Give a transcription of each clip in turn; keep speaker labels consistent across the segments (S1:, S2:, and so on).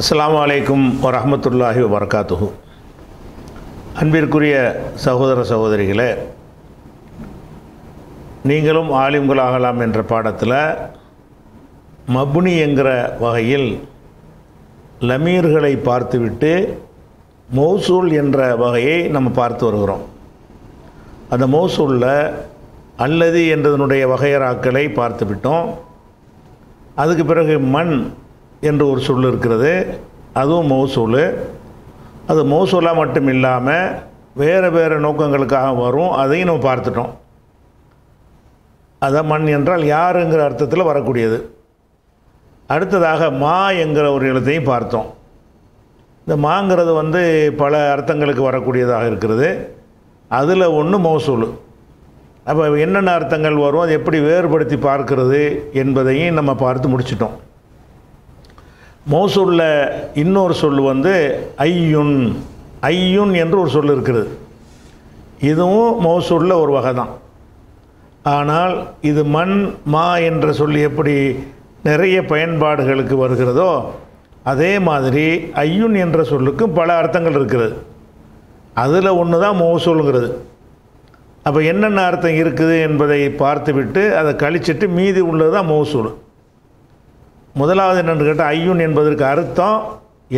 S1: அஸ்லாம் வலைக்கும் வரமத்துல்லாஹி வரகாத்துஹு அன்பிற்குரிய சகோதர சகோதரிகளே நீங்களும் ஆலிம்களாகலாம் என்ற பாடத்தில் மபுனி என்கிற வகையில் லமீர்களை பார்த்துவிட்டு மௌசூல் என்ற வகையை நம்ம பார்த்து வருகிறோம் அந்த மௌசூலில் அல்லது என்றதனுடைய வகையராக்களை பார்த்துவிட்டோம் அதுக்கு பிறகு மண் என்று ஒரு சொல் இருக்கிறது அதுவும் மௌசூல் அது மௌசூலாக மட்டும் இல்லாமல் வேறு வேறு நோக்கங்களுக்காக வரும் அதையும் நம்ம பார்த்துட்டோம் அதை மண் என்றால் யாருங்கிற அர்த்தத்தில் வரக்கூடியது அடுத்ததாக மா என்கிற ஒரு எழுத்தையும் பார்த்தோம் இந்த மாங்கிறது வந்து பல அர்த்தங்களுக்கு வரக்கூடியதாக இருக்கிறது அதில் ஒன்று மௌசூல் அப்போ என்னென்ன அர்த்தங்கள் வரும் அதை எப்படி வேறுபடுத்தி பார்க்கிறது என்பதையும் நம்ம பார்த்து முடிச்சிட்டோம் மோசூரில் இன்னொரு சொல் வந்து ஐயுன் ஐயுன் என்று ஒரு சொல் இருக்கிறது இதுவும் மோசூரில் ஒரு வகை தான் ஆனால் இது மண் மா என்ற சொல் எப்படி நிறைய பயன்பாடுகளுக்கு வருகிறதோ அதே மாதிரி ஐயுன் என்ற சொல்லுக்கும் பல அர்த்தங்கள் இருக்கிறது அதில் ஒன்று தான் மோசூலுங்கிறது அப்போ என்னென்ன அர்த்தம் இருக்குது என்பதை பார்த்துவிட்டு அதை கழிச்சிட்டு மீதி உள்ளது தான் மோசூல் முதலாவது என்னென்று கேட்டால் ஐயுன் என்பதற்கு அர்த்தம்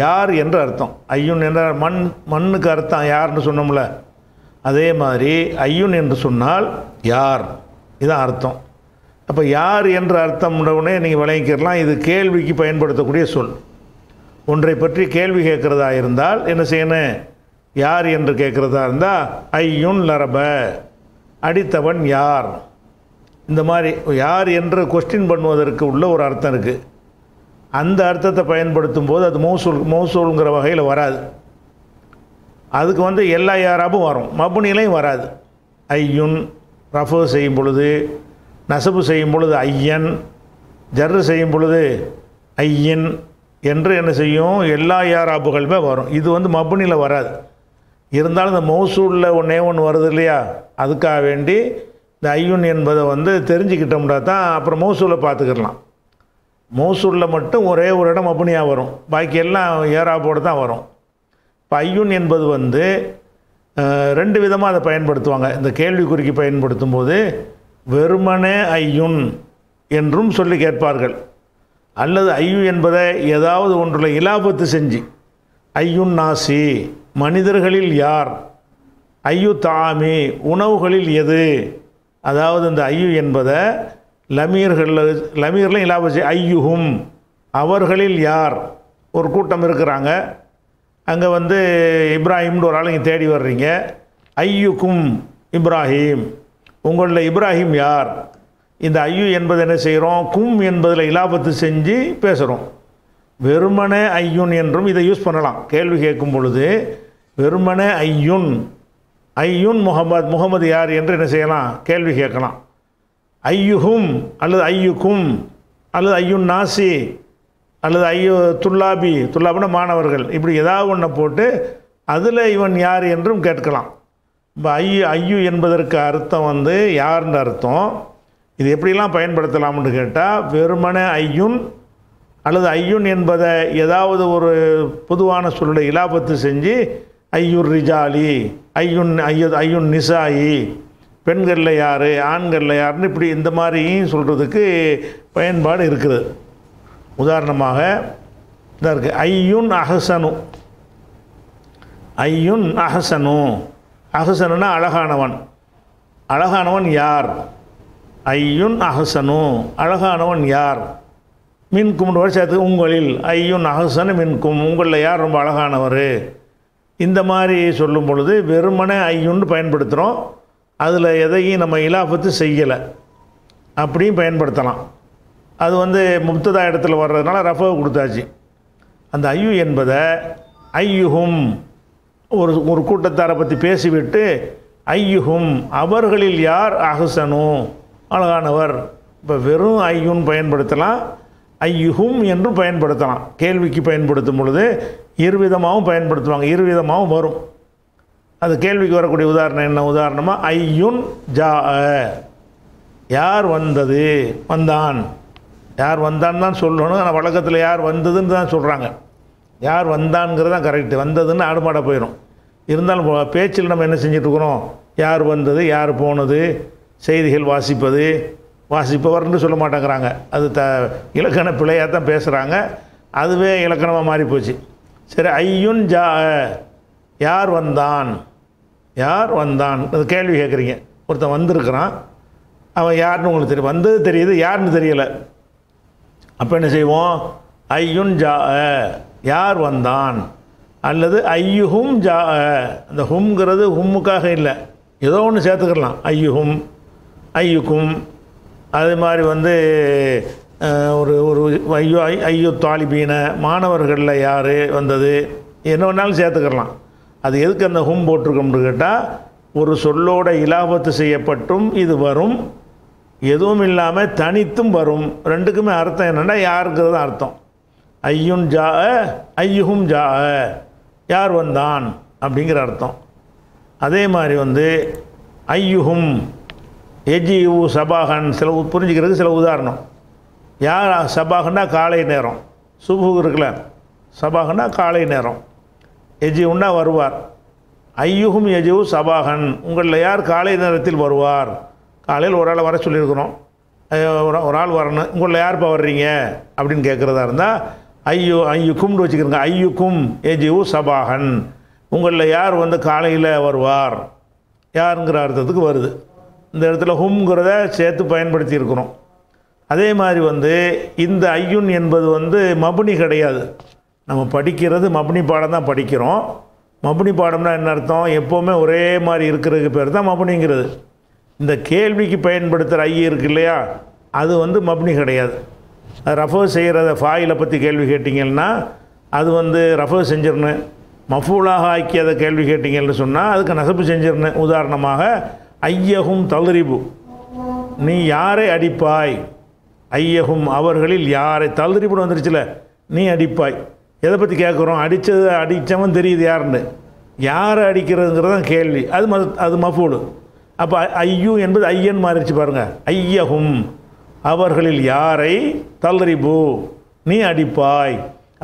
S1: யார் என்ற அர்த்தம் ஐயுன் என்ற மண் மண்ணுக்கு அர்த்தம் யார்னு சொன்னோம்ல அதே மாதிரி ஐயுன் என்று சொன்னால் யார் இதுதான் அர்த்தம் அப்போ யார் என்ற அர்த்தம் உடனே நீங்கள் வழங்கிக்கிறலாம் இது கேள்விக்கு பயன்படுத்தக்கூடிய சொல் ஒன்றை பற்றி கேள்வி கேட்குறதா இருந்தால் என்ன செய்யணும் யார் என்று கேட்குறதா இருந்தால் ஐயுன் லரப அடித்தவன் யார் இந்த மாதிரி யார் என்று கொஸ்டின் பண்ணுவதற்கு உள்ள ஒரு அர்த்தம் இருக்குது அந்த அர்த்தத்தை பயன்படுத்தும் போது அது மௌசூல் மௌசூலுங்கிற வகையில் வராது அதுக்கு வந்து எல்லா யாராபும் வரும் மபுனிலையும் வராது ஐயுன் ரஃபு செய்யும் பொழுது நசபு செய்யும் பொழுது ஐயன் ஜர்ரு செய்யும் பொழுது ஐயன் என்று என்ன செய்யும் எல்லா யாராபுகளுமே வரும் இது வந்து மபுனியில் வராது இருந்தாலும் இந்த மௌசூலில் ஒன்றே ஒன்று வருது இல்லையா அதுக்காக வேண்டி இந்த ஐயுன் என்பதை வந்து தெரிஞ்சுக்கிட்டோம்னா தான் அப்புறம் மௌசூலை பார்த்துக்கிடலாம் மோசூரில் மட்டும் ஒரே ஒரு இடம் அப்படியாக வரும் பாக்கி எல்லாம் ஏறாப்போடு தான் வரும் இப்போ ஐயுன் என்பது வந்து ரெண்டு விதமாக அதை பயன்படுத்துவாங்க இந்த கேள்விக்குறிக்கு பயன்படுத்தும் போது வெறுமனே ஐயுன் என்றும் சொல்லி கேட்பார்கள் அல்லது ஐயு என்பதை ஏதாவது ஒன்றில் இலாபத்து செஞ்சு ஐயுன் நாசி மனிதர்களில் யார் ஐயு தாமி உணவுகளில் எது அதாவது இந்த ஐயு என்பதை லமீர்களில் லமீரில் இலாபஜி ஐயுகும் அவர்களில் யார் ஒரு கூட்டம் இருக்கிறாங்க அங்கே வந்து இப்ராஹிம்னு ஒரு ஆளுங்க தேடி வர்றீங்க ஐயுக்கும் இப்ராஹிம் உங்களில் இப்ராஹிம் யார் இந்த ஐயு என்பது என்ன செய்கிறோம் கும் என்பதில் இலாபத்து செஞ்சு பேசுகிறோம் வெறுமனே ஐயுன் என்றும் இதை யூஸ் பண்ணலாம் கேள்வி கேட்கும் பொழுது வெறுமனே ஐயுன் ஐயுன் முகமது முகமது யார் என்று என்ன செய்யலாம் கேள்வி கேட்கலாம் ஐயுகும் அல்லது ஐயுக்கும் அல்லது ஐயுன் நாசி அல்லது ஐயோ துல்லாபி துல்லாபுனா மாணவர்கள் இப்படி ஏதாவது ஒன்றை போட்டு அதில் இவன் யார் என்றும் கேட்கலாம் இப்போ ஐயு ஐயு என்பதற்கு அர்த்தம் வந்து யார்ன்ற அர்த்தம் இது எப்படிலாம் பயன்படுத்தலாம்னு கேட்டால் வெறுமனே ஐயுன் அல்லது ஐயுன் என்பதை ஏதாவது ஒரு பொதுவான சொல்லுடைய இலாபத்து செஞ்சு ஐயுர் ரிஜாலி ஐயுன் ஐயு ஐயுன் நிசாயி பெண்களில் யார் ஆண்களில் யாருன்னு இப்படி இந்த மாதிரியும் சொல்கிறதுக்கு பயன்பாடு இருக்குது உதாரணமாக இதாக இருக்குது ஐயுன் அஹசனு ஐயுன் அஹசனு அஹசனுனா அழகானவன் அழகானவன் யார் ஐயுன் அஹசனு அழகானவன் யார் மின் கும்பிட்டு வருஷத்துக்கு உங்களில் ஐயுன் அஹசனு மின்கும் உங்களில் யார் ரொம்ப அழகானவர் இந்த மாதிரி சொல்லும் பொழுது வெறுமனே ஐயுன்னு பயன்படுத்துகிறோம் அதில் எதையும் நம்ம இலாபத்து செய்யலை அப்படியும் பயன்படுத்தலாம் அது வந்து முப்ததா இடத்துல வர்றதுனால ரஃபவை கொடுத்தாச்சு அந்த ஐயு என்பதை ஐயுகும் ஒரு ஒரு கூட்டத்தாரை பற்றி பேசிவிட்டு ஐயுகும் அவர்களில் யார் அகசனும் அழகானவர் இப்போ வெறும் ஐயுன்னு பயன்படுத்தலாம் ஐயுகும் என்று பயன்படுத்தலாம் கேள்விக்கு பயன்படுத்தும் பொழுது இருவிதமாகவும் பயன்படுத்துவாங்க இருவிதமாகவும் வரும் அந்த கேள்விக்கு வரக்கூடிய உதாரணம் என்ன உதாரணமாக ஐயுன் ஜா யார் வந்தது வந்தான் யார் வந்தான்னு தான் சொல்லணும் ஆனால் வழக்கத்தில் யார் வந்ததுன்னு தான் சொல்கிறாங்க யார் வந்தான்ங்கிறது தான் கரெக்டு வந்ததுன்னு ஆடுமாட போயிடும் இருந்தாலும் பேச்சில் நம்ம என்ன செஞ்சிட்ருக்குறோம் யார் வந்தது யார் போனது செய்திகள் வாசிப்பது வாசிப்பவர்னு சொல்ல மாட்டேங்கிறாங்க அது த இலக்கண பிழையாக தான் பேசுகிறாங்க அதுவே இலக்கணமாக மாறிப்போச்சு சரி ஐயுன் ஜா யார் வந்தான் யார் வந்தான் அது கேள்வி கேட்குறீங்க ஒருத்தன் வந்திருக்கிறான் அவன் யாருன்னு உங்களுக்கு தெரியும் வந்தது தெரியுது யாருன்னு தெரியலை அப்போ என்ன செய்வோம் ஐயுன் ஜா யார் வந்தான் அல்லது ஐயுஹும் ஜா அந்த ஹும்ங்கிறது ஹும்முக்காக இல்லை ஏதோ ஒன்று சேர்த்துக்கலாம் ஐயுஹும் ஐயுக்கும் அது மாதிரி வந்து ஒரு ஒரு ஐயோ ஐயோ தாலிபீன மாணவர்களில் யார் வந்தது என்ன வேணாலும் சேர்த்துக்கலாம் அது எதுக்கு அந்த ஹும் போட்டிருக்கோம்னு கேட்டால் ஒரு சொல்லோட இலாபத்து செய்யப்பட்டும் இது வரும் எதுவும் இல்லாமல் தனித்தும் வரும் ரெண்டுக்குமே அர்த்தம் என்னென்னா தான் அர்த்தம் ஐயும் ஜா ஐயுகும் ஜா யார் வந்தான் அப்படிங்கிற அர்த்தம் அதே மாதிரி வந்து ஐயுகும் எஜியு சபாகன் சில புரிஞ்சுக்கிறதுக்கு சில உதாரணம் யார் சபாகன்னா காலை நேரம் சுபு இருக்கல சபாகன்னா காலை நேரம் எஜிவுன்னா வருவார் ஐயுகும் எஜிவு சபாகன் உங்களில் யார் காலை நேரத்தில் வருவார் காலையில் ஒரு ஆள் வர சொல்லியிருக்கிறோம் ஒரு ஆள் வரணும் உங்களில் யார் இப்போ வர்றீங்க அப்படின்னு கேட்குறதா இருந்தால் ஐயோ ஐயுக்கும்னு வச்சுக்கிறோங்க ஐயுக்கும் ஏஜிவு சபாகன் உங்களில் யார் வந்து காலையில் வருவார் யாருங்கிற அர்த்தத்துக்கு வருது இந்த இடத்துல ஹும்ங்கிறத சேர்த்து பயன்படுத்தி இருக்கிறோம் அதே மாதிரி வந்து இந்த ஐயுன் என்பது வந்து மபுனி கிடையாது நம்ம படிக்கிறது மப்னி பாடம் தான் படிக்கிறோம் மப்னி பாடம்னா என்ன அர்த்தம் எப்போவுமே ஒரே மாதிரி இருக்கிறதுக்கு பேர் தான் மபுனிங்கிறது இந்த கேள்விக்கு பயன்படுத்துகிற ஐ இருக்கு இல்லையா அது வந்து மப்னி கிடையாது அது ரஃபர் செய்கிறத ஃபாயிலை பற்றி கேள்வி கேட்டிங்கன்னா அது வந்து ரஃபர் செஞ்சிடணும் மஃபூலாக ஆக்கி அதை கேள்வி கேட்டிங்கன்னு சொன்னால் அதுக்கு நசப்பு செஞ்சிடணும் உதாரணமாக ஐயகும் தல்ரிபு நீ யாரை அடிப்பாய் ஐயகும் அவர்களில் யாரை தல்ரிபுன்னு வந்துருச்சுல நீ அடிப்பாய் எதை பற்றி கேட்குறோம் அடித்தது அடித்தவன் தெரியுது யாருன்னு யாரை அடிக்கிறதுங்கிறது தான் கேள்வி அது ம அது மஃபூடு அப்போ ஐயூ என்பது ஐயன் மாறிடுச்சு பாருங்கள் ஐயகும் அவர்களில் யாரை தல்ரிபு நீ அடிப்பாய்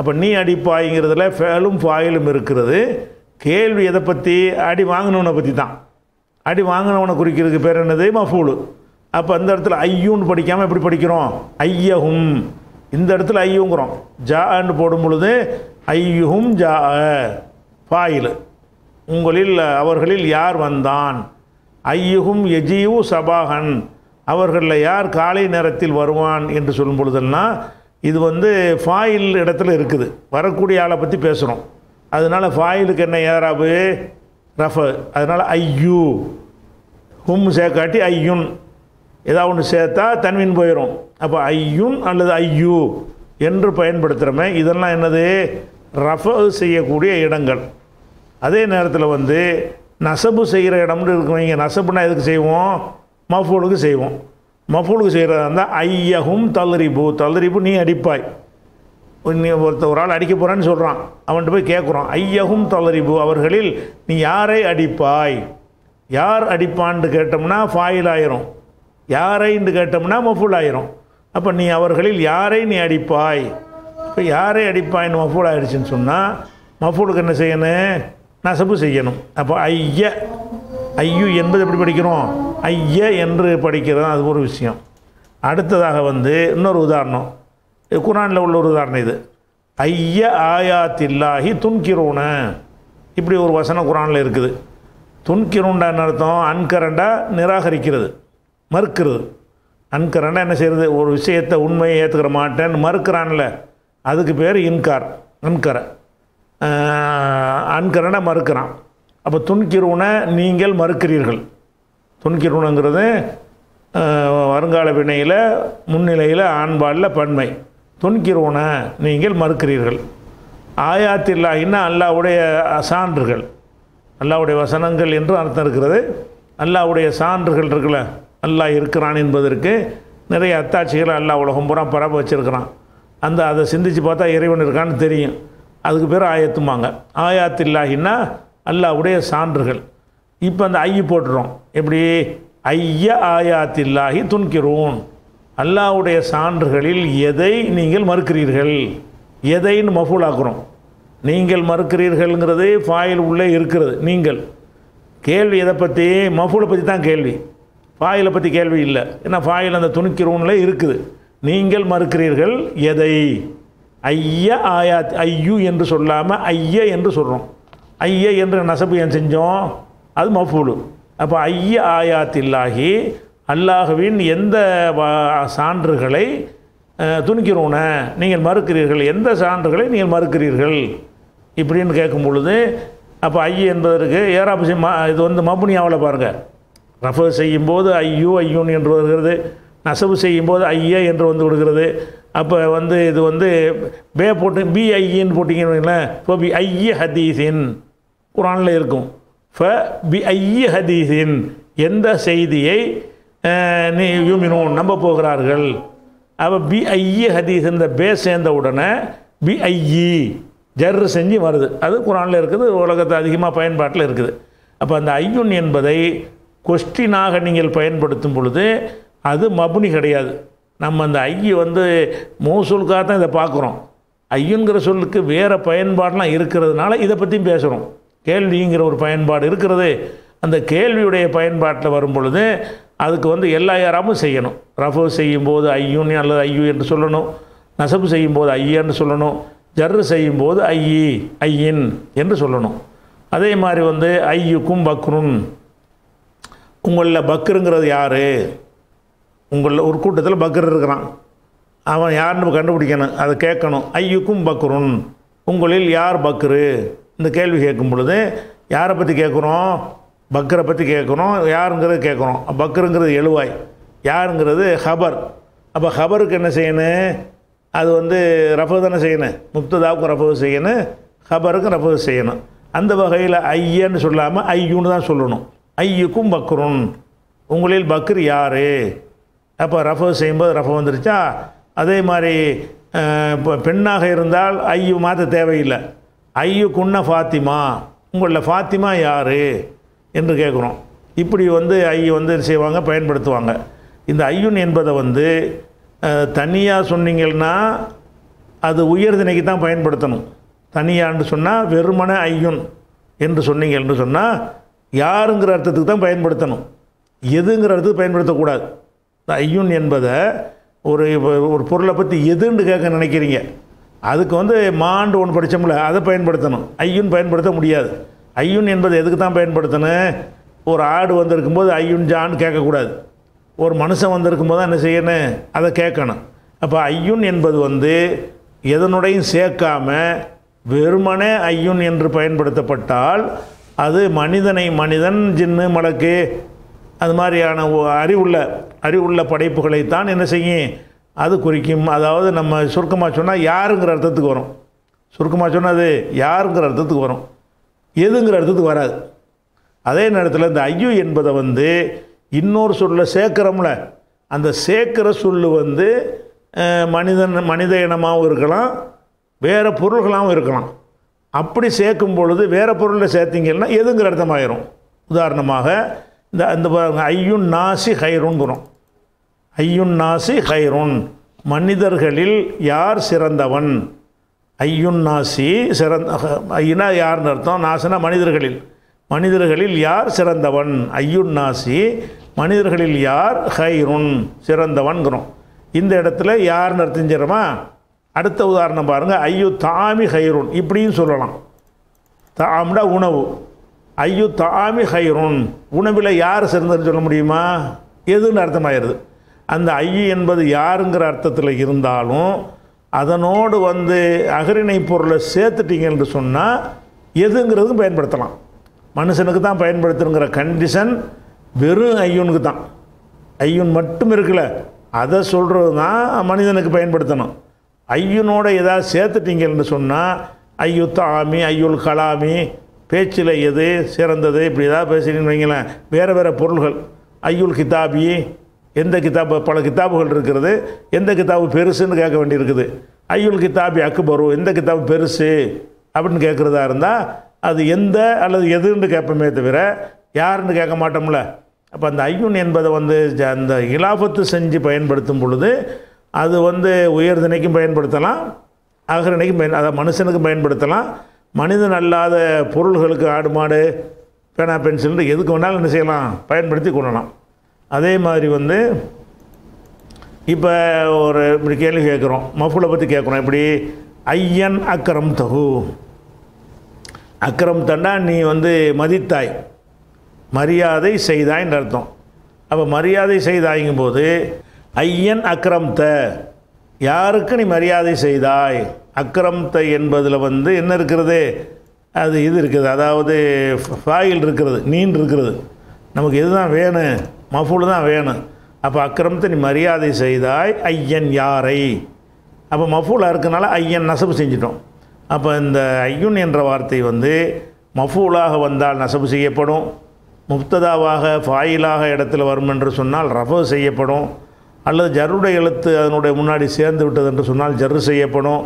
S1: அப்போ நீ அடிப்பாய்ங்கிறதுல ஃபேலும் ஃபாயிலும் இருக்கிறது கேள்வி எதை பற்றி அடி வாங்கினவனை பற்றி தான் அடி வாங்கினவனை குறிக்கிறதுக்கு பேர் என்னது மஃபூலு அப்போ அந்த இடத்துல ஐயூன்னு படிக்காமல் எப்படி படிக்கிறோம் ஐயகும் இந்த இடத்துல ஐயுங்கிறோம் ஜான்னு போடும் பொழுது ஐயுகும் ஜா ஃபாயில் உங்களில் அவர்களில் யார் வந்தான் ஐயுகும் எஜியு சபாகன் அவர்களில் யார் காலை நேரத்தில் வருவான் என்று சொல்லும் பொழுதெல்லாம் இது வந்து ஃபாயில் இடத்துல இருக்குது வரக்கூடிய ஆளை பற்றி பேசுகிறோம் அதனால் ஃபாயிலுக்கு என்ன ஏறாவு ரஃப அதனால் ஐயு ஹும் சேர்க்காட்டி ஐயுன் ஏதாவது ஒன்று சேர்த்தா தன்வின் போயிடும் அப்போ ஐயுன் அல்லது ஐயூ என்று பயன்படுத்துகிறோமே இதெல்லாம் என்னது ரஃப செய்யக்கூடிய இடங்கள் அதே நேரத்தில் வந்து நசபு செய்கிற இடம்னு இங்கே நசப்புனா எதுக்கு செய்வோம் மஃபூலுக்கு செய்வோம் மஃபூலுக்கு செய்கிறதா இருந்தால் ஐயகும் தளரிபு தளரிபு நீ அடிப்பாய் நீ ஒருத்த ஒரு ஆள் அடிக்க போகிறான்னு சொல்கிறான் அவன்கிட்ட போய் கேட்குறோம் ஐயகும் தளரிபு அவர்களில் நீ யாரை அடிப்பாய் யார் அடிப்பான்னு கேட்டோம்னா ஃபாயில் ஆயிரும் யாரைன்னு கேட்டோம்னா மஃபூல் ஆயிரும் அப்போ நீ அவர்களில் யாரை நீ அடிப்பாய் இப்போ யாரை அடிப்பாய்னு மஃபூல் ஆயிடுச்சுன்னு சொன்னால் மஃபூலுக்கு என்ன செய்யணும் நசப்பு செய்யணும் அப்போ ஐய ஐயு என்பது எப்படி படிக்கிறோம் ஐய என்று படிக்கிறோம் அது ஒரு விஷயம் அடுத்ததாக வந்து இன்னொரு உதாரணம் குரானில் உள்ள ஒரு உதாரணம் இது ஐய ஆயாத்தில்லாஹி துன்கிறோன இப்படி ஒரு வசனம் குரானில் இருக்குது துன்கிரோண்டான்னு அர்த்தம் அன்கரண்டாக நிராகரிக்கிறது மறுக்கிறது அன்கரன்னா என்ன செய்கிறது ஒரு விஷயத்தை உண்மையை ஏற்றுக்கிற மாட்டேன்னு மறுக்கிறான்ல அதுக்கு பேர் இன்கார் அன்கரை அன்கரண்டா மறுக்கிறான் அப்போ துன்கிருவனை நீங்கள் மறுக்கிறீர்கள் துன்கிருவனுங்கிறது வருங்கால வினையில் முன்னிலையில் ஆண்பாளில் பன்மை துன்கிருவனை நீங்கள் மறுக்கிறீர்கள் ஆயாத்தில்லா இன்னும் அல்லாவுடைய சான்றுகள் அல்லாவுடைய வசனங்கள் என்று அர்த்தம் இருக்கிறது அல்லாவுடைய சான்றுகள் இருக்குல்ல அல்லாஹ் இருக்கிறான் என்பதற்கு நிறைய அத்தாட்சிகளை அல்லாஹ் உலகம் பூரா பரப்ப வச்சுருக்கிறான் அந்த அதை சிந்தித்து பார்த்தா இறைவன் இருக்கான்னு தெரியும் அதுக்கு பேர் ஆயத்துமாங்க ஆயாத் இல்லாஹின்னா அல்லாவுடைய சான்றுகள் இப்போ அந்த ஐய போட்டுறோம் எப்படி ஐய இல்லாஹி துன்கிறோம் அல்லாவுடைய சான்றுகளில் எதை நீங்கள் மறுக்கிறீர்கள் எதைன்னு மஃபூலாக்குறோம் நீங்கள் மறுக்கிறீர்கள்ங்கிறது ஃபாயில் உள்ளே இருக்கிறது நீங்கள் கேள்வி எதை பற்றி மஃபூலை பற்றி தான் கேள்வி ஃபாயிலை பற்றி கேள்வி இல்லை ஏன்னா ஃபாயில் அந்த துணிக்கிறவனில் இருக்குது நீங்கள் மறுக்கிறீர்கள் எதை ஐய ஆயா ஐயு என்று சொல்லாமல் ஐய என்று சொல்கிறோம் ஐய என்று நசப்பு ஏன் செஞ்சோம் அது மஃபூலு அப்போ ஐய ஆயாத்தில்லாகி அல்லாஹுவின் எந்த சான்றுகளை துணிக்கிறோன நீங்கள் மறுக்கிறீர்கள் எந்த சான்றுகளை நீங்கள் மறுக்கிறீர்கள் இப்படின்னு கேட்கும் பொழுது அப்போ ஐய என்பதற்கு ஏராபிசி இது வந்து மபுனியாவில் பாருங்கள் ரஃபர் செய்யும்போது ஐயோ ஐயோன்னு என்று வருகிறது நசவு செய்யும்போது ஐயா என்று வந்து கொடுக்கிறது அப்போ வந்து இது வந்து பே போட்டு பி ஐயின்னு போட்டிங்கன்னு இப்போ பி ஐய ஹதீசின் குரானில் இருக்கும் ஃப பி ஐய ஹதீசின் எந்த செய்தியை நீ யூமினோ நம்ப போகிறார்கள் அப்போ பி ஐய ஹதீஸ் இந்த பே சேர்ந்த உடனே பி ஐயி ஜர் செஞ்சு வருது அது குரானில் இருக்குது உலகத்தை அதிகமாக பயன்பாட்டில் இருக்குது அப்போ அந்த ஐயுன் என்பதை கொஸ்டினாக நீங்கள் பயன்படுத்தும் பொழுது அது மபுனி கிடையாது நம்ம அந்த ஐ வந்து மோசூலுக்காக தான் இதை பார்க்குறோம் ஐயுங்கிற சொல்லுக்கு வேறு பயன்பாடெலாம் இருக்கிறதுனால இதை பற்றியும் பேசுகிறோம் கேள்விங்கிற ஒரு பயன்பாடு இருக்கிறது அந்த கேள்வியுடைய பயன்பாட்டில் வரும் பொழுது அதுக்கு வந்து எல்லா யாராமும் செய்யணும் ரஃபு செய்யும்போது ஐயுன்னு அல்லது ஐயு என்று சொல்லணும் நசப்பு செய்யும்போது ஐயன்னு சொல்லணும் ஜர்ரு செய்யும்போது ஐயி ஐயின் என்று சொல்லணும் அதே மாதிரி வந்து ஐயுக்கும் பக்ருன் உங்களில் பக்கருங்கிறது யார் உங்களில் ஒரு கூட்டத்தில் பக்கர் இருக்கிறான் அவன் யாருன்னு கண்டுபிடிக்கணும் அதை கேட்கணும் ஐயுக்கும் பக்ருன் உங்களில் யார் பக்ரு இந்த கேள்வி கேட்கும் பொழுது யாரை பற்றி கேட்குறோம் பக்ரை பற்றி கேட்குறோம் யாருங்கிறது கேட்குறோம் பக்ருங்கிறது எழுவாய் யாருங்கிறது ஹபர் அப்போ ஹபருக்கு என்ன செய்யணும் அது வந்து ரஃபு தானே செய்யணும் முப்ததாவுக்கும் ரஃபு செய்யணும் ஹபருக்கும் ரஃபு செய்யணும் அந்த வகையில் ஐயன்னு சொல்லாமல் ஐயுன்னு தான் சொல்லணும் ஐயுக்கும் பக்ருன் உங்களில் பக்ரு யார் அப்போ ரஃபு செய்யும்போது ரஃப வந்துருச்சா அதே மாதிரி இப்போ பெண்ணாக இருந்தால் ஐயு மாற்ற தேவையில்லை ஐயு குன்ன ஃபாத்திமா உங்களில் ஃபாத்திமா யார் என்று கேட்குறோம் இப்படி வந்து ஐயு வந்து செய்வாங்க பயன்படுத்துவாங்க இந்த ஐயுன் என்பதை வந்து தனியாக சொன்னீங்கன்னா அது உயர்தினைக்கு தான் பயன்படுத்தணும் தனியான்னு சொன்னால் வெறுமன ஐயுன் என்று சொன்னீங்கன்னு சொன்னால் யாருங்கிற அர்த்தத்துக்கு தான் பயன்படுத்தணும் எதுங்கிற அர்த்தத்தை பயன்படுத்தக்கூடாது ஐயுன் என்பதை ஒரு ஒரு பொருளை பற்றி எதுன்னு கேட்க நினைக்கிறீங்க அதுக்கு வந்து மாண்டு ஒன்று படித்தோம்ல அதை பயன்படுத்தணும் ஐயுன் பயன்படுத்த முடியாது ஐயுன் என்பது எதுக்கு தான் பயன்படுத்தணும் ஒரு ஆடு வந்திருக்கும்போது ஐயுன் ஜான்னு கேட்கக்கூடாது ஒரு மனுஷன் வந்திருக்கும் போது தான் என்ன செய்யணும் அதை கேட்கணும் அப்போ ஐயுன் என்பது வந்து எதனுடையும் சேர்க்காமல் வெறுமனே ஐயுன் என்று பயன்படுத்தப்பட்டால் அது மனிதனை மனிதன் ஜின்னு மலக்கு அது மாதிரியான அறிவுள்ள அறிவுள்ள படைப்புகளைத்தான் என்ன செய்யும் அது குறிக்கும் அதாவது நம்ம சுருக்கமாக சொன்னால் யாருங்கிற அர்த்தத்துக்கு வரும் சுருக்கமாக சொன்னால் அது யாருங்கிற அர்த்தத்துக்கு வரும் எதுங்கிற அர்த்தத்துக்கு வராது அதே நேரத்தில் இந்த ஐயோ என்பதை வந்து இன்னொரு சொல்ல சேர்க்குறோம்ல அந்த சேர்க்குற சொல்லு வந்து மனிதன் மனித இனமாகவும் இருக்கலாம் வேறு பொருள்களாகவும் இருக்கலாம் அப்படி சேர்க்கும் பொழுது வேறு பொருளில் சேர்த்திங்கன்னா எதுங்கிற அர்த்தமாயிரும் உதாரணமாக இந்த இந்த ஐயுன் நாசி ஹைருன்கிறோம் ஐயுன் நாசி ஹைருன் மனிதர்களில் யார் சிறந்தவன் ஐயுன் நாசி சிறந்த ஐயனா யார்னு அர்த்தம் நாசனா மனிதர்களில் மனிதர்களில் யார் சிறந்தவன் ஐயுன் நாசி மனிதர்களில் யார் ஹைருன் சிறந்தவன்கிறோம் இந்த இடத்துல யார்னு அர்த்தம் செய்கிறோமா அடுத்த உதாரணம் பாருங்கள் ஐயோ தாமி ஹைரூன் இப்படியும் சொல்லலாம் தாம்டா உணவு ஐயோ தாமி ஹைரூன் உணவில் யார் சிறந்ததுன்னு சொல்ல முடியுமா எதுன்னு அர்த்தமாயிருது அந்த ஐயு என்பது யாருங்கிற அர்த்தத்தில் இருந்தாலும் அதனோடு வந்து அகரிணை பொருளை சேர்த்துட்டீங்க என்று சொன்னால் எதுங்கிறதும் பயன்படுத்தலாம் மனுஷனுக்கு தான் பயன்படுத்தணுங்கிற கண்டிஷன் வெறும் ஐயனுக்கு தான் ஐயூன் மட்டும் இருக்கல அதை சொல்கிறது தான் மனிதனுக்கு பயன்படுத்தணும் ஐயனோட ஏதாவது சேர்த்துட்டீங்கன்னு சொன்னால் ஐயு தாமி ஐயுள் கலாமி பேச்சில் எது சிறந்தது இப்படி ஏதாவது பேசுகிறீங்கன்னு வைங்களேன் வேறு வேறு பொருள்கள் ஐயுல் கிதாபி எந்த கிதாப் பல கிதாபுகள் இருக்கிறது எந்த கிதாபு பெருசுன்னு கேட்க வேண்டியிருக்குது ஐயுள் கிதாபி அக்பரு எந்த கிதாபு பெருசு அப்படின்னு கேட்குறதா இருந்தால் அது எந்த அல்லது எதுன்னு கேட்போமே தவிர யாருன்னு கேட்க மாட்டோம்ல அப்போ அந்த ஐயுன் என்பதை வந்து அந்த இலாபத்து செஞ்சு பயன்படுத்தும் பொழுது அது வந்து உயர்தினைக்கும் பயன்படுத்தலாம் அகரணைக்கும் பயன் அதை மனுஷனுக்கும் பயன்படுத்தலாம் மனிதன் அல்லாத பொருள்களுக்கு ஆடு மாடு பேனா பென்சில் எதுக்கு வேணாலும் என்ன செய்யலாம் பயன்படுத்தி கொள்ளலாம் அதே மாதிரி வந்து இப்போ ஒரு இப்படி கேள்வி கேட்குறோம் மஃபுலை பற்றி கேட்குறோம் இப்படி ஐயன் அக்கரம் தகு அக்கரம் தண்டா நீ வந்து மதித்தாய் மரியாதை செய்தாய்ன்னு அர்த்தம் அப்போ மரியாதை போது ஐயன் அக்ரம்த யாருக்கு நீ மரியாதை செய்தாய் அக்ரம்த என்பதில் வந்து என்ன இருக்கிறது அது இது இருக்குது அதாவது ஃபாயில் இருக்கிறது நீன் இருக்கிறது நமக்கு இதுதான் வேணும் மஃபூல் தான் வேணும் அப்போ அக்கிரமத்தை நீ மரியாதை செய்தாய் ஐயன் யாரை அப்போ மஃபூலாக இருக்கனால ஐயன் நசபு செஞ்சிட்டோம் அப்போ இந்த ஐயன் என்ற வார்த்தை வந்து மஃபூலாக வந்தால் நசபு செய்யப்படும் முப்ததாவாக ஃபாயிலாக இடத்துல வரும் என்று சொன்னால் ரஃபு செய்யப்படும் அல்லது ஜருடைய எழுத்து அதனுடைய முன்னாடி சேர்ந்து விட்டது என்று சொன்னால் ஜரு செய்யப்படும்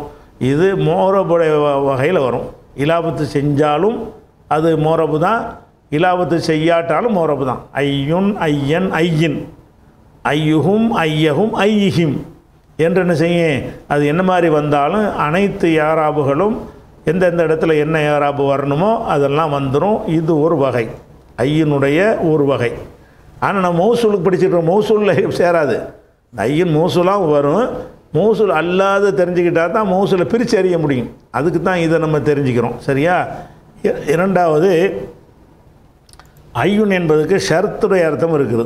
S1: இது மோரபுடைய வகையில் வரும் இலாபத்து செஞ்சாலும் அது மோரபு தான் இலாபத்து செய்யாட்டாலும் மோரபு தான் ஐயுன் ஐயன் ஐயின் ஐயுகும் ஐயகும் ஐயிகிம் என்று என்ன செய்யும் அது என்ன மாதிரி வந்தாலும் அனைத்து யாராபுகளும் எந்தெந்த இடத்துல என்ன யாராபு வரணுமோ அதெல்லாம் வந்துடும் இது ஒரு வகை ஐயனுடைய ஒரு வகை ஆனால் நம்ம மௌசூலுக்கு படிச்சிருக்கோம் மௌசூலில் சேராது தையின் மோசூலாக வரும் மோசூல் அல்லாத தெரிஞ்சுக்கிட்டா தான் மோசூலை பிரித்து அறிய முடியும் அதுக்கு தான் இதை நம்ம தெரிஞ்சுக்கிறோம் சரியா இரண்டாவது ஐயுன் என்பதுக்கு ஷர்த்துடைய அர்த்தம் இருக்குது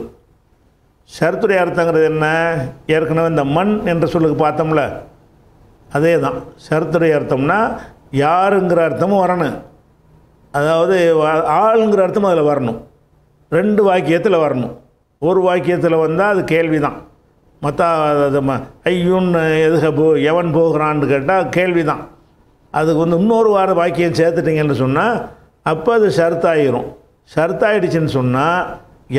S1: ஷர்த்துடைய அர்த்தங்கிறது என்ன ஏற்கனவே இந்த மண் என்ற சொல்லுக்கு பார்த்தோம்ல அதே தான் ஷர்த்துடைய அர்த்தம்னா யாருங்கிற அர்த்தமும் வரணும் அதாவது ஆளுங்கிற அர்த்தம் அதில் வரணும் ரெண்டு வாக்கியத்தில் வரணும் ஒரு வாக்கியத்தில் வந்தால் அது கேள்வி தான் மற்ற ஐயூன்னு எதுக போ எவன் போகிறான்னு கேட்டால் கேள்வி தான் அதுக்கு வந்து இன்னொரு வார வாக்கியம் சேர்த்துட்டிங்கன்னு சொன்னால் அப்போ அது ஷர்த்தாயிரும் ஷர்த்தாயிடுச்சின்னு சொன்னால்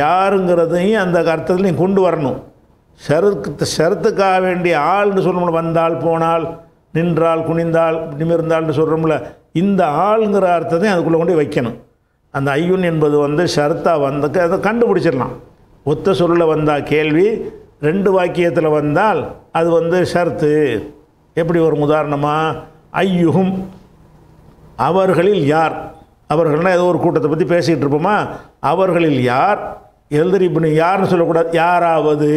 S1: யாருங்கிறதையும் அந்த நீ கொண்டு வரணும் ஷருக்கு ஷரத்துக்காக வேண்டிய ஆள்னு சொல்லணும் வந்தால் போனால் நின்றால் குனிந்தால் நிமிர்ந்தால்னு சொல்கிறோம்ல இந்த ஆளுங்கிற அர்த்தத்தையும் அதுக்குள்ளே கொண்டு வைக்கணும் அந்த ஐயுன் என்பது வந்து ஷர்த்தாக வந்தக்கு அதை கண்டுபிடிச்சிடலாம் ஒத்த சொல்லில் வந்தால் கேள்வி ரெண்டு வாக்கியத்தில் வந்தால் அது வந்து ஷர்த்து எப்படி ஒரு உதாரணமாக ஐயுகும் அவர்களில் யார் அவர்கள்னால் ஏதோ ஒரு கூட்டத்தை பற்றி பேசிகிட்டு இருப்போமா அவர்களில் யார் எழுதிரிப்புன்னு யார்னு சொல்லக்கூடாது யாராவது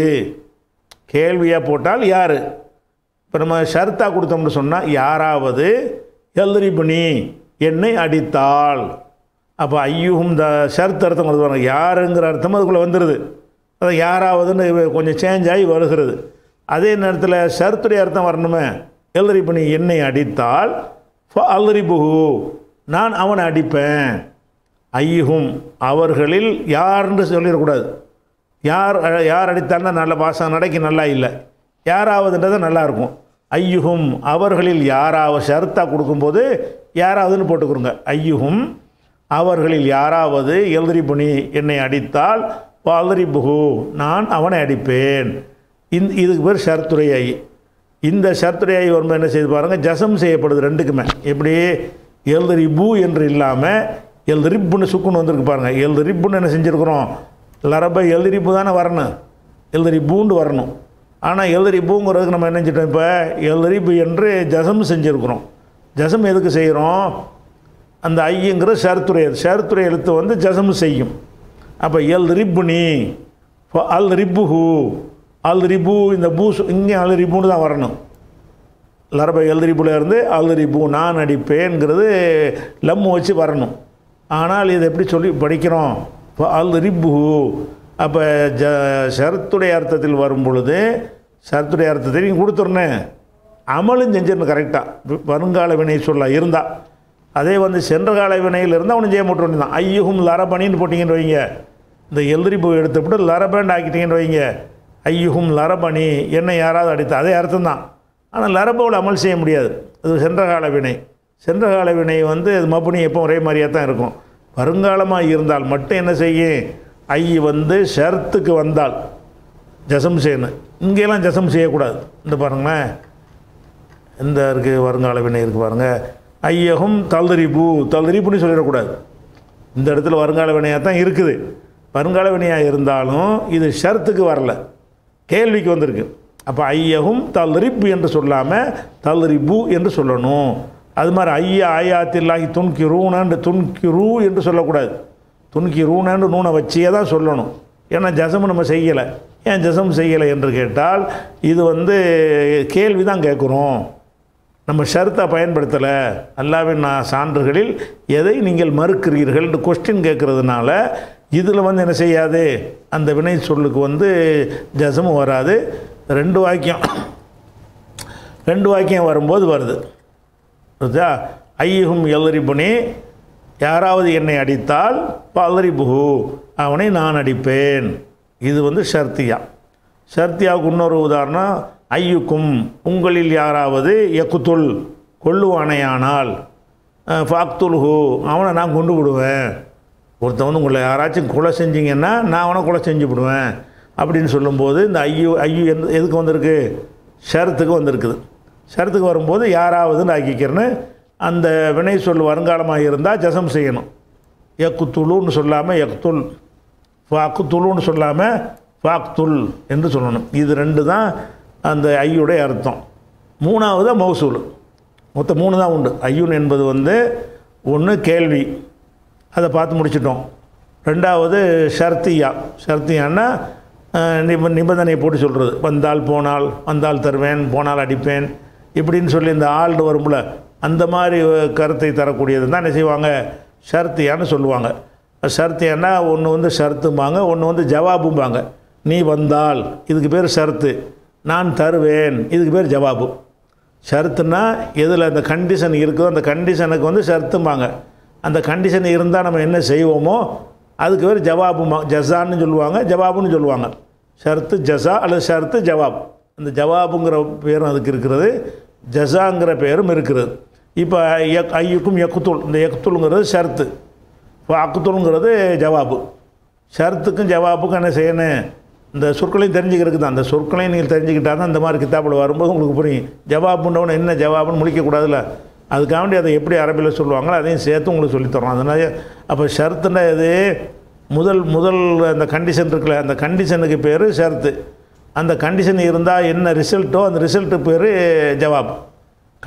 S1: கேள்வியாக போட்டால் யார் இப்போ நம்ம ஷர்த்தாக கொடுத்தோம்னு சொன்னால் யாராவது எழுதிரிப்புணி என்னை அடித்தாள் அப்போ ஐயுகும் த ஷர்த் அர்த்தம் கொடுத்து யாருங்கிற அர்த்தம் அதுக்குள்ளே வந்துடுது அது யாராவதுன்னு கொஞ்சம் சேஞ்ச் ஆகி வருகிறது அதே நேரத்தில் ஷர்த்துடைய அர்த்தம் வரணுமே எல்லரி பண்ணி என்னை அடித்தால் புகு நான் அவனை அடிப்பேன் ஐயும் அவர்களில் யார்ன்னு சொல்லிடக்கூடாது யார் யார் அடித்தாலும் நல்ல பாசம் நடக்கி நல்லா இல்லை யாராவதுன்றது நல்லாயிருக்கும் ஐயுகும் அவர்களில் யாராவது ஷர்த்தாக கொடுக்கும்போது யாராவதுன்னு போட்டுக்கொடுங்க ஐயுகும் அவர்களில் யாராவது எழுதிரி பண்ணி என்னை அடித்தால் புகு நான் அவனை அடிப்பேன் இந்த இதுக்கு பேர் ஷர்த்துரையை இந்த ஷர்த்துரையை வரும்போது என்ன செய்து பாருங்கள் ஜசம் செய்யப்படுது ரெண்டுக்குமே எப்படி எழுதறி பூ என்று இல்லாமல் எழுதறிப்புன்னு சுக்குன்னு வந்திருக்கு பாருங்கள் எழுதறிப்புன்னு என்ன செஞ்சுருக்குறோம் லரபை எழுதிரிப்பு தானே வரணும் எழுதறி பூண்டு வரணும் ஆனால் பூங்கிறதுக்கு நம்ம என்ன செஞ்சோம் இப்போ எழுதறிப்பு என்று ஜசம் செஞ்சுருக்குறோம் ஜசம் எதுக்கு செய்கிறோம் அந்த ஐயங்கிற ஷர்த்துரை ஷர்த்துரை எழுத்து வந்து ஜசம் செய்யும் அப்போ எல் ரிப்புனி அல் ஹூ அல் ரிபு இந்த பூஸ் இங்கே அல் ரிப்புன்னு தான் வரணும் லரப எல் ரிப்புல இருந்து அல் ரிபு நான் அடிப்பேன்ங்கிறது லம்மு வச்சு வரணும் ஆனால் இதை எப்படி சொல்லி படிக்கிறோம் இப்போ அல் ஹூ அப்போ ஜ ஷரத்துடைய அர்த்தத்தில் வரும் பொழுது ஷரத்துடைய அர்த்தத்தை நீங்கள் கொடுத்துருனேன் அமலும் செஞ்சிடணும் கரெக்டாக வருங்கால வினை சொல்ல இருந்தால் அதே வந்து சென்ற கால வினையில் இருந்தால் அவனு ஜெயம் போட்டு தான் ஐயகும் லரபணின்னு போட்டிங்கன்னு வைங்க இந்த பூ எடுத்துவிட்டு லரபேண்ட் ஆக்கிட்டீங்கன்னு வைங்க ஐயுகும் லரபணி என்னை யாராவது அடித்தா அதே அர்த்தம் தான் ஆனால் லரபவில் அமல் செய்ய முடியாது அது சென்ற கால வினை சென்ற கால வினை வந்து அது மப்புனி எப்போ ஒரே மாதிரியாக தான் இருக்கும் வருங்காலமாக இருந்தால் மட்டும் என்ன செய்யும் ஐ வந்து ஷர்த்துக்கு வந்தால் ஜசம் செய்யணும் இங்கேலாம் ஜசம் செய்யக்கூடாது இந்த பாருங்களேன் இந்த இருக்குது வருங்கால வினை இருக்குது பாருங்கள் ஐயகம் தல்தரிப்பு தல்தரிப்புன்னு சொல்லிடக்கூடாது இந்த இடத்துல வருங்கால வினையாக தான் இருக்குது பருங்கலவனியாக இருந்தாலும் இது ஷர்த்துக்கு வரல கேள்விக்கு வந்திருக்கு அப்போ ஐயகும் தல்ரிப்பு என்று சொல்லாமல் தல்ரிபு என்று சொல்லணும் அது மாதிரி ஐயா ஆயாத்தில்லாகி துன்கி ரூணாண்டு துன்கி ரூ என்று சொல்லக்கூடாது துன்கி ரூணாண்டு நூனை வச்சே தான் சொல்லணும் ஏன்னா ஜசம் நம்ம செய்யலை ஏன் ஜசம் செய்யலை என்று கேட்டால் இது வந்து கேள்வி தான் கேட்குறோம் நம்ம ஷருத்தை பயன்படுத்தலை அல்லாவின் சான்றுகளில் எதை நீங்கள் மறுக்கிறீர்கள் என்று கொஸ்டின் கேட்குறதுனால இதில் வந்து என்ன செய்யாது அந்த வினை சொல்லுக்கு வந்து ஜசமும் வராது ரெண்டு வாக்கியம் ரெண்டு வாக்கியம் வரும்போது வருது புரிஞ்சா ஐயகும் எல்லரிப்புனி யாராவது என்னை அடித்தால் பல்லரிபுகு அவனை நான் அடிப்பேன் இது வந்து ஷர்த்தியா ஷர்த்தியாவுக்கு இன்னொரு உதாரணம் ஐயுக்கும் உங்களில் யாராவது எக்குத்துள் கொள்ளுவானையானால் ஃபாக்துல்ஹூ அவனை நான் கொண்டு விடுவேன் ஒருத்தன் வந்து உங்களை யாராச்சும் கொலை செஞ்சிங்கன்னா நான் அவனை கொலை செஞ்சு விடுவேன் அப்படின்னு சொல்லும்போது இந்த ஐயோ ஐயோ எதுக்கு வந்திருக்கு ஷரத்துக்கு வந்திருக்குது ஷரத்துக்கு வரும்போது யாராவதுன்னு ஆக்கிக்கிறேன்னு அந்த வினை சொல் வருங்காலமாக இருந்தால் ஜசம் செய்யணும் எக்குத்துளுன்னு சொல்லாமல் எக்துல் ஃபாக்குத்துளுன்னு சொல்லாமல் ஃபாக்துல் என்று சொல்லணும் இது ரெண்டு தான் அந்த ஐயுடைய அர்த்தம் மூணாவது மௌசூல் மொத்தம் மூணு தான் உண்டு ஐயுன் என்பது வந்து ஒன்று கேள்வி அதை பார்த்து முடிச்சிட்டோம் ரெண்டாவது ஷர்த்தியா ஷர்த்தியானா நிப நிபந்தனை போட்டு சொல்கிறது வந்தால் போனால் வந்தால் தருவேன் போனால் அடிப்பேன் இப்படின்னு சொல்லி இந்த ஆள்னு வரும்ல அந்த மாதிரி கருத்தை தரக்கூடியது தான் என்ன செய்வாங்க ஷர்த்தியான்னு சொல்லுவாங்க ஷர்த்தியானா ஒன்று வந்து ஷர்த்தும்பாங்க ஒன்று வந்து ஜவாபும்பாங்க நீ வந்தால் இதுக்கு பேர் ஷர்த்து நான் தருவேன் இதுக்கு பேர் ஜவாபு ஷர்த்துன்னா எதில் அந்த கண்டிஷன் இருக்குதோ அந்த கண்டிஷனுக்கு வந்து ஷர்த்தும்பாங்க அந்த கண்டிஷன் இருந்தால் நம்ம என்ன செய்வோமோ அதுக்கு பேர் ஜவாபு ஜசான்னு சொல்லுவாங்க ஜவாபுன்னு சொல்லுவாங்க ஷர்த்து ஜசா அல்லது ஷர்த்து ஜவாப் அந்த ஜவாபுங்கிற பேரும் அதுக்கு இருக்கிறது ஜசாங்கிற பேரும் இருக்கிறது இப்போ எக் ஐயுக்கும் எக்குத்துல் இந்த எக்குத்துலுங்கிறது ஷர்த்து இப்போ அக்குத்துலுங்கிறது ஜவாபு ஷர்த்துக்கும் ஜவாபுக்கும் என்ன செய்யணும் இந்த சொற்களையும் தெரிஞ்சுக்கிறதுக்கு தான் அந்த சொற்களையும் நீங்கள் தெரிஞ்சுக்கிட்டா தான் இந்த மாதிரி கித்தாப்பில் வரும்போது உங்களுக்கு புரியும் ஜவாபுன்றவனு என்ன ஜவாபுன்னு முடிக்கக்கூடாதுல்ல அதுக்காண்டி அதை எப்படி அரபியில் சொல்லுவாங்களோ அதையும் சேர்த்து உங்களுக்கு சொல்லித்தரோம் அதனால அப்போ ஷர்த்துனா இது முதல் முதல் அந்த கண்டிஷன் இருக்குல்ல அந்த கண்டிஷனுக்கு பேர் ஷர்த்து அந்த கண்டிஷன் இருந்தால் என்ன ரிசல்ட்டோ அந்த ரிசல்ட்டு பேர் ஜவாப்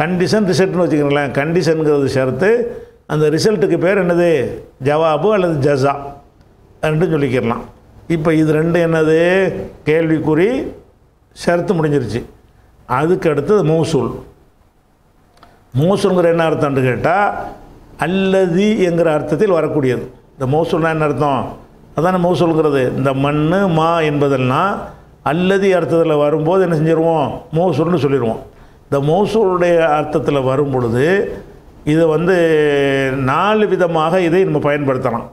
S1: கண்டிஷன் ரிசல்ட்னு வச்சுக்கோங்களேன் கண்டிஷனுங்கிறது ஷர்த்து அந்த ரிசல்ட்டுக்கு பேர் என்னது ஜவாபு அல்லது ஜஸா ரெண்டும் சொல்லிக்கிறலாம் இப்போ இது ரெண்டும் என்னது கேள்விக்குறி ஷர்த்து முடிஞ்சிருச்சு அதுக்கு அடுத்தது மௌசூல் மோசுங்கிற என்ன அர்த்தம்னு கேட்டால் அல்லது என்கிற அர்த்தத்தில் வரக்கூடியது இந்த மௌசூல்னா என்ன அர்த்தம் அதான் மௌசூலுங்கிறது இந்த மண் மா என்பதெல்லாம் அல்லது அர்த்தத்தில் வரும்போது என்ன செஞ்சிருவோம் மௌசூல்னு சொல்லிடுவோம் இந்த மோசூருடைய அர்த்தத்தில் வரும் பொழுது இதை வந்து நாலு விதமாக இதை நம்ம பயன்படுத்தலாம்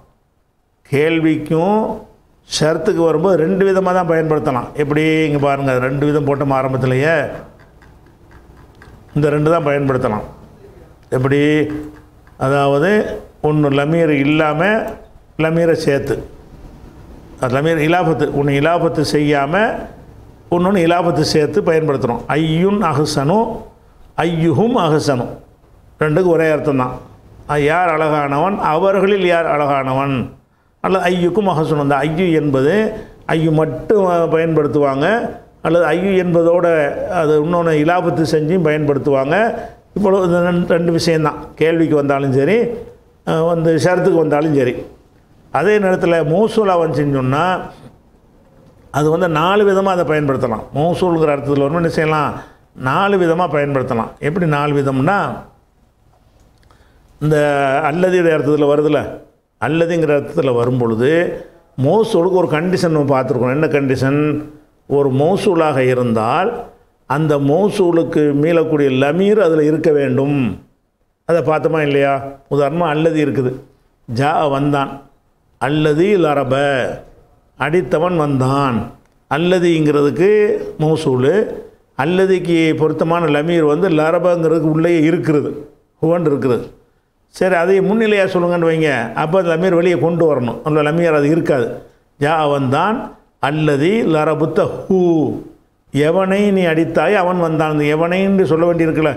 S1: கேள்விக்கும் ஷர்த்துக்கு வரும்போது ரெண்டு விதமாக தான் பயன்படுத்தலாம் எப்படி இங்கே பாருங்கள் ரெண்டு விதம் போட்டோம் ஆரம்பத்திலேயே இந்த ரெண்டு தான் பயன்படுத்தலாம் எப்படி அதாவது ஒன்று லமீர் இல்லாமல் லமீரை சேர்த்து அது லமீர் இலாபத்து ஒன்று இலாபத்து செய்யாமல் ஒன்று இலாபத்து சேர்த்து பயன்படுத்துகிறோம் ஐயுன் அகசனும் ஐயுகும் அகசனும் ரெண்டுக்கு ஒரே அர்த்தம் தான் யார் அழகானவன் அவர்களில் யார் அழகானவன் அல்லது ஐயுக்கும் அஹசனும் தான் ஐயு என்பது ஐயு மட்டும் பயன்படுத்துவாங்க அல்லது ஐயு என்பதோடு அது இன்னொன்று இலாபத்து செஞ்சும் பயன்படுத்துவாங்க இப்பொழுது ரெண்டு விஷயந்தான் கேள்விக்கு வந்தாலும் சரி வந்து ஷரத்துக்கு வந்தாலும் சரி அதே நேரத்தில் மூசூலாக அவன் செஞ்சோம்னா அது வந்து நாலு விதமாக அதை பயன்படுத்தலாம் மூசூலுங்கிற அர்த்தத்தில் வரும் என்ன செய்யலாம் நாலு விதமாக பயன்படுத்தலாம் எப்படி நாலு விதம்னா இந்த அல்லதியோட அர்த்தத்தில் வருதுல்ல அல்லதுங்கிற அர்த்தத்தில் வரும்பொழுது மோசூலுக்கு ஒரு கண்டிஷன் பார்த்துருக்கோம் என்ன கண்டிஷன் ஒரு மௌசூலாக இருந்தால் அந்த மௌசூலுக்கு மீளக்கூடிய லமீர் அதில் இருக்க வேண்டும் அதை பார்த்தோமா இல்லையா உதாரணமாக அல்லது இருக்குது ஜா வந்தான் அல்லது லரப அடித்தவன் வந்தான் அல்லதுங்கிறதுக்கு மோசூல் அல்லதுக்கு பொருத்தமான லமீர் வந்து லரபங்கிறதுக்கு உள்ளே இருக்கிறது ஹுவன் இருக்குது சரி அதை முன்னிலையாக சொல்லுங்கன்னு வைங்க அப்போ அந்த லமீர் வெளியே கொண்டு வரணும் அந்த லமீர் அது இருக்காது ஜா வந்தான் அல்லது லரபுத்த ஹூ எவனை நீ அடித்தாய் அவன் வந்தான் அந்த எவனை என்று சொல்ல வேண்டியிருக்கல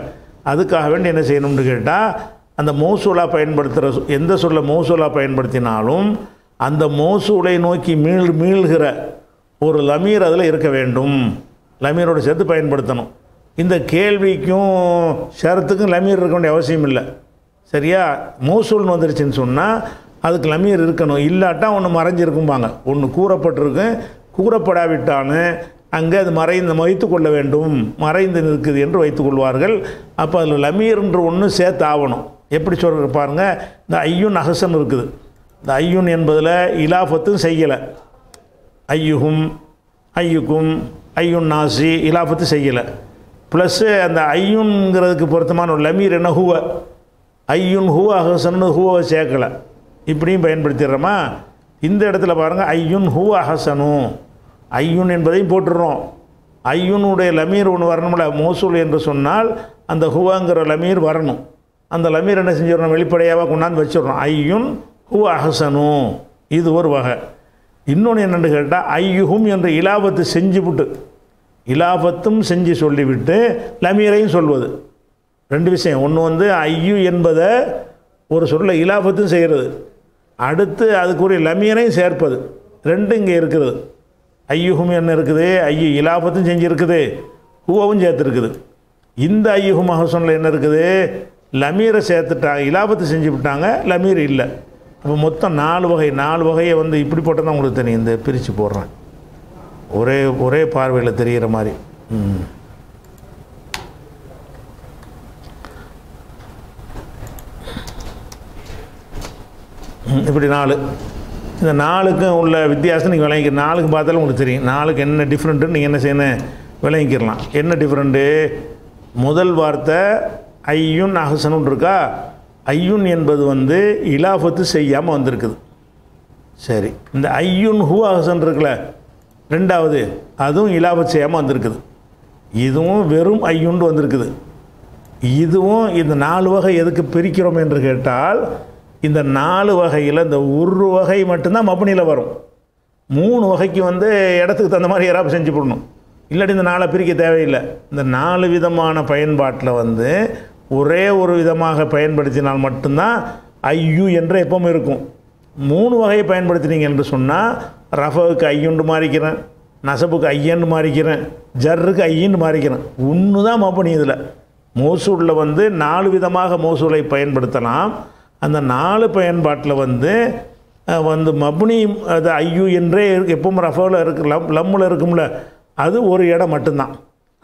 S1: அதுக்காக வேண்டி என்ன செய்யணும்னு கேட்டால் அந்த மோசூலாக பயன்படுத்துகிற எந்த சொல்ல மோசூலாக பயன்படுத்தினாலும் அந்த மோசூலை நோக்கி மீள் மீள்கிற ஒரு லமீர் அதில் இருக்க வேண்டும் லமீரோடு சேர்த்து பயன்படுத்தணும் இந்த கேள்விக்கும் ஷரத்துக்கும் லமீர் இருக்க வேண்டிய அவசியம் இல்லை சரியா மோசூல்னு வந்துருச்சுன்னு சொன்னால் அதுக்கு லமீர் இருக்கணும் இல்லாட்டா ஒன்று மறைஞ்சிருக்கும்பாங்க ஒன்று கூறப்பட்டிருக்கு கூறப்படாவிட்டானு அங்கே அது மறைந்து வைத்து கொள்ள வேண்டும் மறைந்து நிற்குது என்று வைத்துக்கொள்வார்கள் அப்போ அதில் லமியர்ன்ற ஒன்று சேர்த்து ஆகணும் எப்படி சொல்கிற பாருங்கள் இந்த ஐயுன் அகசம் இருக்குது இந்த ஐயுன் என்பதில் இலாஃபத்தும் செய்யலை ஐயுகும் ஐயுக்கும் ஐயுன் நாசி இலாஃபத்து செய்யலை ப்ளஸ்ஸு அந்த ஐயுன்ங்கிறதுக்கு பொருத்தமான ஒரு லமீர் என்ன ஹூவ ஐயுன் ஹூவ அகசன்னு ஹூவை சேர்க்கலை இப்படியும் பயன்படுத்திடுறோமா இந்த இடத்துல பாருங்கள் ஐயுன் ஹூ அஹசனு ஐயுன் என்பதையும் போட்டுடுறோம் ஐயுனுடைய லமீர் ஒன்று வரணும்ல மோசூல் என்று சொன்னால் அந்த ஹுவாங்கிற லமீர் வரணும் அந்த லமீர் என்ன செஞ்சிடணும் வெளிப்படையாக கொண்டாந்து வச்சிடணும் ஐயுன் ஹூ அஹசனு இது ஒரு வகை இன்னொன்று என்னென்னு கேட்டால் ஐயுஹும் என்ற இலாபத்து செஞ்சு விட்டு இலாபத்தும் செஞ்சு சொல்லிவிட்டு லமீரையும் சொல்வது ரெண்டு விஷயம் ஒன்று வந்து ஐயு என்பதை ஒரு சொல்ல இலாபத்தும் செய்கிறது அடுத்து அதுக்குரிய லமியனையும் சேர்ப்பது ரெண்டும் இங்கே இருக்குது ஐயுகும் என்ன இருக்குது ஐயு இலாபத்தும் செஞ்சுருக்குது ஹூவும் சேர்த்துருக்குது இந்த ஐயுகு மகசூனில் என்ன இருக்குது லமீரை சேர்த்துட்டாங்க இலாபத்தை செஞ்சு விட்டாங்க லமீர் இல்லை அப்போ மொத்தம் நாலு வகை நாலு வகையை வந்து இப்படி போட்டால் தான் உங்களுக்கு தெரியும் இந்த பிரித்து போடுறேன் ஒரே ஒரே பார்வையில் தெரிகிற மாதிரி ம் இப்படி நாலு இந்த நாலுக்கும் உள்ள வித்தியாசம் நீங்கள் விளங்கி நாளுக்கு பார்த்தாலும் உங்களுக்கு தெரியும் நாளுக்கு என்ன டிஃப்ரெண்ட்டுன்னு நீங்கள் என்ன செய்யணும் விளங்கிக்கிறலாம் என்ன டிஃப்ரெண்ட்டு முதல் வார்த்தை ஐயுன் அஹசனுன்னு இருக்கா ஐயுன் என்பது வந்து இலாஃபத்து செய்யாமல் வந்திருக்குது சரி இந்த ஐயுன் ஹூ அகசன் இருக்குல்ல ரெண்டாவது அதுவும் இலாபத்து செய்யாமல் வந்திருக்குது இதுவும் வெறும் ஐயுன்னு வந்திருக்குது இதுவும் இந்த நாலு வகை எதுக்கு பிரிக்கிறோம் என்று கேட்டால் இந்த நாலு வகையில் இந்த ஒரு வகை மட்டும்தான் மப்பனியில் வரும் மூணு வகைக்கு வந்து இடத்துக்கு தகுந்த மாதிரி யாராவது செஞ்சு போடணும் இல்லாட்டி இந்த நாளை பிரிக்க தேவையில்லை இந்த நாலு விதமான பயன்பாட்டில் வந்து ஒரே ஒரு விதமாக பயன்படுத்தினால் மட்டும்தான் ஐயு என்ற எப்பவும் இருக்கும் மூணு வகையை பயன்படுத்தினீங்க என்று சொன்னால் ரஃபவுக்கு ஐயுண்டு மாறிக்கிறேன் நசப்புக்கு ஐயன்னு மாறிக்கிறேன் ஜர்ருக்கு ஐயன்னு மாறிக்கிறேன் ஒன்று தான் மப்பனி இதில் மோசூலில் வந்து நாலு விதமாக மோசூலை பயன்படுத்தலாம் அந்த நாலு பயன்பாட்டில் வந்து வந்து மபுனி அது ஐயு என்றே இருக்கு எப்பவும் ரஃபாவில் இருக்கு லம் லம்மில் இருக்கும்ல அது ஒரு இடம் மட்டும்தான்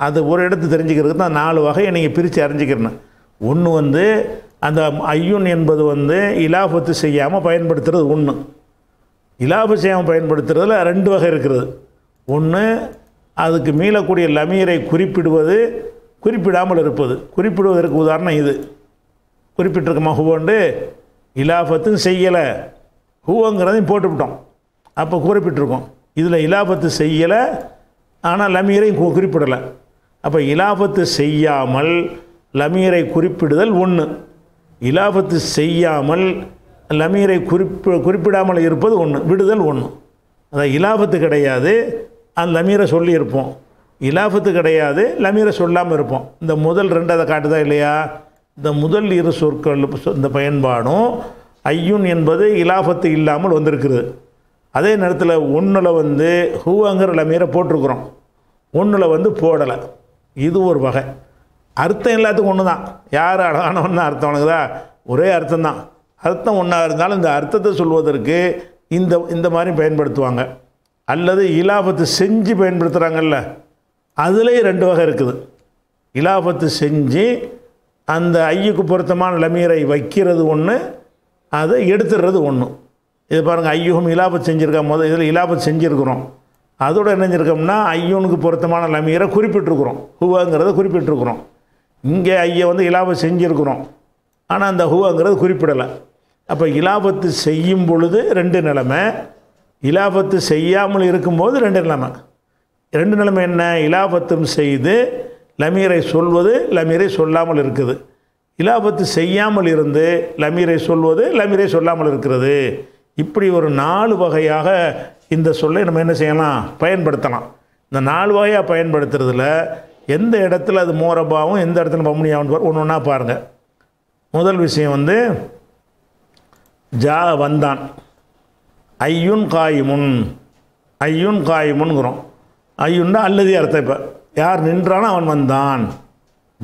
S1: அது ஒரு இடத்து தெரிஞ்சுக்கிறதுக்கு தான் நாலு வகையை நீங்கள் பிரித்து அறிஞ்சிக்கிறேன் ஒன்று வந்து அந்த ஐயுன் என்பது வந்து இலாபத்து செய்யாமல் பயன்படுத்துறது ஒன்று இலாபு செய்யாமல் பயன்படுத்துறதுல ரெண்டு வகை இருக்கிறது ஒன்று அதுக்கு மீளக்கூடிய லமீரை குறிப்பிடுவது குறிப்பிடாமல் இருப்பது குறிப்பிடுவதற்கு உதாரணம் இது குறிப்பிட்டிருக்க ஹூவண்டு இலாபத்தும் செய்யலை ஹூவங்கிறதையும் போட்டுவிட்டோம் அப்போ குறிப்பிட்டிருக்கோம் இதில் இலாபத்து செய்யலை ஆனால் லமீரையும் குறிப்பிடலை அப்போ இலாபத்து செய்யாமல் லமீரை குறிப்பிடுதல் ஒன்று இலாபத்து செய்யாமல் லமீரை குறிப்பி குறிப்பிடாமல் இருப்பது ஒன்று விடுதல் ஒன்று அதான் இலாபத்து கிடையாது அந்த லமீரை சொல்லியிருப்போம் இலாபத்து கிடையாது லமீரை சொல்லாமல் இருப்போம் இந்த முதல் ரெண்டு அதை காட்டுதா இல்லையா இந்த முதல் இரு சொற்கள் இந்த பயன்பாடும் ஐயுன் என்பது இலாபத்து இல்லாமல் வந்திருக்குது அதே நேரத்தில் ஒன்றில் வந்து ஹூவாங்கிற லமீரை போட்டிருக்கிறோம் ஒன்றில் வந்து போடலை இது ஒரு வகை அர்த்தம் எல்லாத்துக்கும் ஒன்று தான் யார் அழகானவன்னு அர்த்தம் வணங்குதா ஒரே அர்த்தம் தான் அர்த்தம் ஒன்றாக இருந்தாலும் இந்த அர்த்தத்தை சொல்வதற்கு இந்த இந்த மாதிரி பயன்படுத்துவாங்க அல்லது இலாபத்து செஞ்சு பயன்படுத்துகிறாங்கல்ல அதுலேயும் ரெண்டு வகை இருக்குது இலாபத்து செஞ்சு அந்த ஐயுக்கு பொருத்தமான லமீரை வைக்கிறது ஒன்று அதை எடுத்துடுறது ஒன்று இது பாருங்கள் ஐயுகம் இலாபம் செஞ்சுருக்கா முதல் இதில் இலாபம் செஞ்சுருக்குறோம் அதோட என்ன செஞ்சுருக்கோம்னா பொருத்தமான லமீரை குறிப்பிட்டிருக்கிறோம் ஹுவாங்கிறத குறிப்பிட்டிருக்கிறோம் இங்கே ஐயை வந்து இலாபம் செஞ்சுருக்குறோம் ஆனால் அந்த ஹுவாங்கிறது குறிப்பிடலை அப்போ இலாபத்து செய்யும் பொழுது ரெண்டு நிலைமை இலாபத்து செய்யாமல் இருக்கும்போது ரெண்டு நிலைமை ரெண்டு நிலைமை என்ன இலாபத்தும் செய்து லமீரை சொல்வது லமீரை சொல்லாமல் இருக்குது இலாபத்து செய்யாமல் இருந்து லமீரை சொல்வது லமீரை சொல்லாமல் இருக்கிறது இப்படி ஒரு நாலு வகையாக இந்த சொல்லை நம்ம என்ன செய்யலாம் பயன்படுத்தலாம் இந்த நாலு வகையாக பயன்படுத்துறதுல எந்த இடத்துல அது மோரபாவும் எந்த இடத்துல பம்னியாகவும் ஒன்று ஒன்றா பாருங்கள் முதல் விஷயம் வந்து ஜா வந்தான் ஐயுன் காயுமுன் ஐயுன் காயுமுன்கிறோம் ஐயுன்னா அல்லது அர்த்தம் இப்போ யார் நின்றானோ அவன் வந்தான்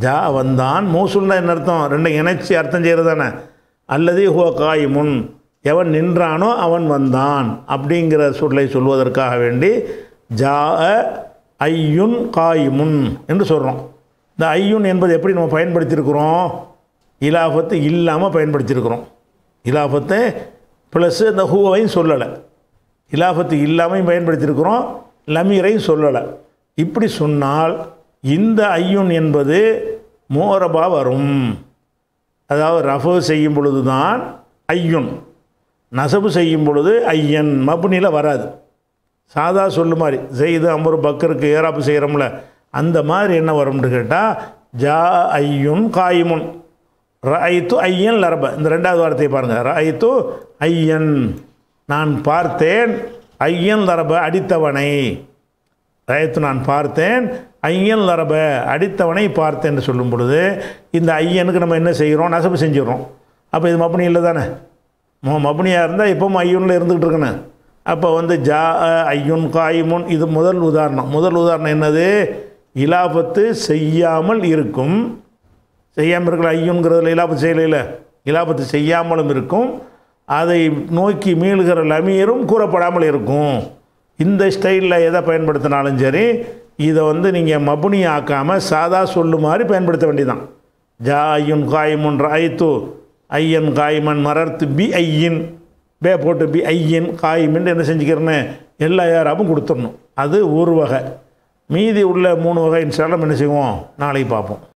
S1: ஜா வந்தான் மூசுல்னா என்ன அர்த்தம் ரெண்டும் இணைச்சி அர்த்தம் செய்கிறது தானே அல்லது காய் முன் எவன் நின்றானோ அவன் வந்தான் அப்படிங்கிற சொல்லை சொல்வதற்காக வேண்டி ஜா ஐயுன் முன் என்று சொல்கிறோம் இந்த ஐயுன் என்பது எப்படி நம்ம பயன்படுத்தியிருக்கிறோம் இலாபத்து இல்லாமல் பயன்படுத்தியிருக்கிறோம் இலாபத்தை ப்ளஸ்ஸு இந்த ஹூவையும் சொல்லலை இலாபத்து இல்லாமையும் பயன்படுத்தியிருக்கிறோம் லமீரையும் சொல்லலை இப்படி சொன்னால் இந்த ஐயுன் என்பது மோரபா வரும் அதாவது ரஃபு செய்யும் பொழுது தான் ஐயுன் நசபு செய்யும் பொழுது ஐயன் மபுனியில் வராது சாதா சொல்லு மாதிரி செய்து அம்பரு பக்கருக்கு ஏறாப்பு செய்கிறோம்ல அந்த மாதிரி என்ன வரும்னு கேட்டால் ஜா ஐயுன் காயுமுன் ரஐத்து ஐயன் லரப இந்த ரெண்டாவது வார்த்தையை பாருங்கள் ரஐத்து ஐயன் நான் பார்த்தேன் ஐயன் லரப அடித்தவனை ரயத்து நான் பார்த்தேன் ஐயன் லரப அடித்தவனை பார்த்தேன்னு சொல்லும் பொழுது இந்த ஐயனுக்கு நம்ம என்ன செய்கிறோம் நசப்பு செஞ்சிடறோம் அப்போ இது மப்பனி இல்லை தானே மப்பனியாக இருந்தால் இப்போவும் ஐயனில் இருந்துக்கிட்டு இருக்கணும் அப்போ வந்து ஜா ஐயுன் காயுமுன் இது முதல் உதாரணம் முதல் உதாரணம் என்னது இலாபத்து செய்யாமல் இருக்கும் செய்யாமல் இருக்கிற ஐயுங்கிறதுல இலாபத்து செய்யலையில் இலாபத்து செய்யாமலும் இருக்கும் அதை நோக்கி மீளுகிற லமீரும் கூறப்படாமல் இருக்கும் இந்த ஸ்டைலில் எதை பயன்படுத்தினாலும் சரி இதை வந்து நீங்கள் மபுனி ஆக்காமல் சாதா சொல்லு மாதிரி பயன்படுத்த வேண்டியதான் ஜா ஐயுன் காயமுன் ராய்த்து ஐயன் காய்மன் மரர்த்து பி ஐயின் பே போட்டு பி ஐயின் காய்மின் என்ன செஞ்சுக்கிறேன்னு எல்லா யாராவும் கொடுத்துடணும் அது ஒரு வகை மீதி உள்ள மூணு வகை இன்ஷால்லாம் என்ன செய்வோம் நாளைக்கு பார்ப்போம்